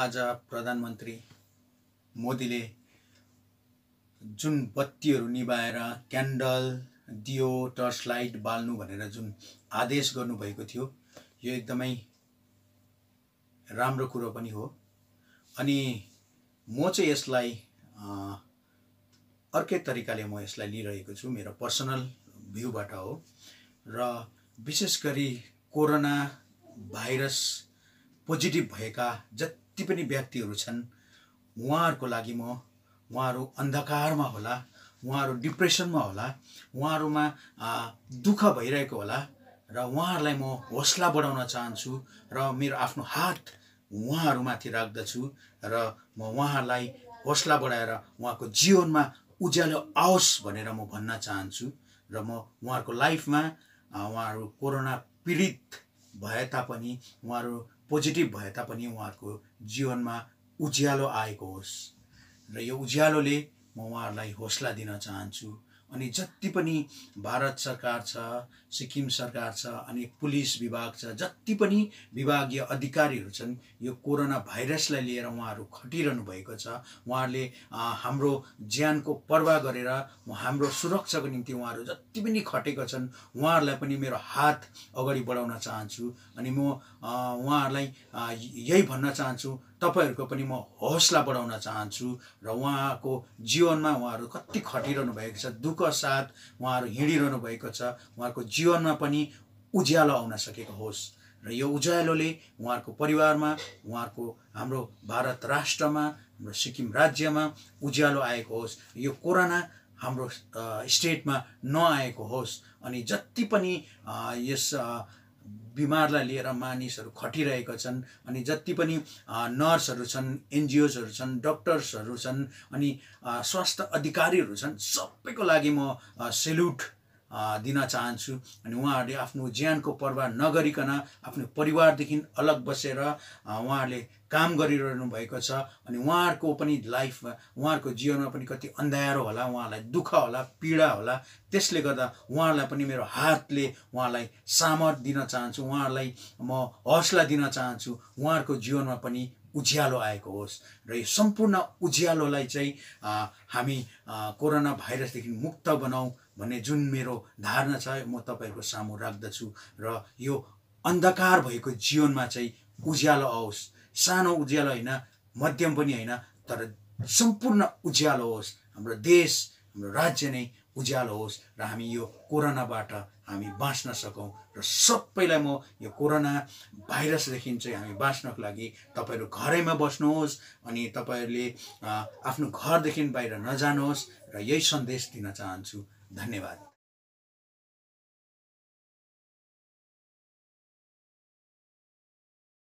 आज प्रधानमन्त्री मोदीले जुन बत्तीहरू निभाएर क्यान्डल दियो टर्च लाइट बाल्नु भनेर जुन आदेश गर्नुभएको थियो यो एकदमै राम्रो कुरो पनि हो अनि म चाहिँ यसलाई अर्कै तरिकाले म यसलाई लिइरहेको छु मेरो पर्सनल भ्यूबाट हो र विशेष गरी कोरोना भाइरस पोजिटिभ भएका जति पनि व्यक्तिहरू छन् उहाँहरूको लागि म उहाँहरू अन्धकारमा होला उहाँहरू डिप्रेसनमा होला उहाँहरूमा दुःख भइरहेको होला र उहाँहरूलाई म हौसला बढाउन चाहन्छु र मेरो आफ्नो हात उहाँहरूमाथि राख्दछु र म उहाँहरूलाई हौसला बढाएर उहाँको जीवनमा उज्यालो आओस् भनेर म भन्न चाहन्छु र म उहाँहरूको लाइफमा उहाँहरू कोरोना पीडित भए तापनि उहाँहरू पोजिटिभ भए तापनि उहाँहरूको जीवनमा उज्यालो आएको होस् र यो उज्यालोले म उहाँहरूलाई हौसला दिन चाहन्छु अनि जति पनि भारत सरकार छ सिक्किम सरकार छ अनि पुलिस विभाग छ जति पनि विभागीय अधिकारीहरू छन् यो कोरोना भाइरसलाई लिएर उहाँहरू खटिरहनु भएको छ उहाँहरूले हाम्रो ज्यानको पर्वाह गरेर हाम्रो सुरक्षाको निम्ति उहाँहरू जति पनि खटेका छन् उहाँहरूलाई पनि मेरो हात अगाडि बढाउन चाहन्छु अनि म उहाँहरूलाई यही भन्न चाहन्छु तपाईँहरूको पनि म हौसला बढाउन चाहन्छु र उहाँको जीवनमा उहाँहरू कति खटिरहनु भएको छ दुःख साथ उहाँहरू हिँडिरहनु भएको छ उहाँहरूको जीवनमा पनि उज्यालो आउन सकेको होस् र यो उज्यालोले उहाँहरूको परिवारमा उहाँहरूको हाम्रो भारत राष्ट्रमा हाम्रो सिक्किम राज्यमा उज्यालो आएको होस् यो कोरोना हाम्रो स्टेटमा नआएको होस् अनि जति पनि यस बिमारलाई लिएर मानिसहरू खटिरहेका छन् अनि जति पनि नर्सहरू छन् एनजिओजहरू छन् डक्टर्सहरू छन् अनि स्वास्थ्य अधिकारीहरू छन् सबैको लागि म सेल्युट दिन चाहन्छु अनि उहाँहरूले आफ्नो ज्यानको पर्वाह नगरिकन आफ्नो परिवारदेखि अलग बसेर उहाँहरूले काम गरिरहनु भएको छ अनि उहाँहरूको पनि लाइफमा उहाँहरूको जीवनमा पनि कति अन्ध्यारो होला उहाँलाई दुःख होला पीडा होला त्यसले गर्दा उहाँहरूलाई पनि मेरो हातले उहाँलाई सामर्थ दिन चाहन्छु उहाँहरूलाई म हौसला दिन चाहन्छु उहाँहरूको जीवनमा पनि उज्यालो आएको होस् र यो सम्पूर्ण उज्यालोलाई चाहिँ हामी कोरोना भाइरसदेखि मुक्त बनाऊ भन्ने जुन मेरो धारणा छ म तपाईँहरूको सामु राख्दछु र यो अन्धकार भएको जीवनमा चाहिँ उज्यालो आओस् सानो उज्यालो होइन मध्यम पनि होइन तर सम्पूर्ण उज्यालो होस् हाम्रो देश हाम्रो राज्य नै उज्यालो होस् र हामी यो कोरोनाबाट हामी बाँच्न सकौँ र सबैलाई म यो कोरोना भाइरसदेखि चाहिँ हामी बाँच्नको लागि तपाईँहरू घरैमा बस्नुहोस् अनि तपाईँहरूले आफ्नो घरदेखि बाहिर नजानुहोस् र यही सन्देश दिन चाहन्छु धन्यवाद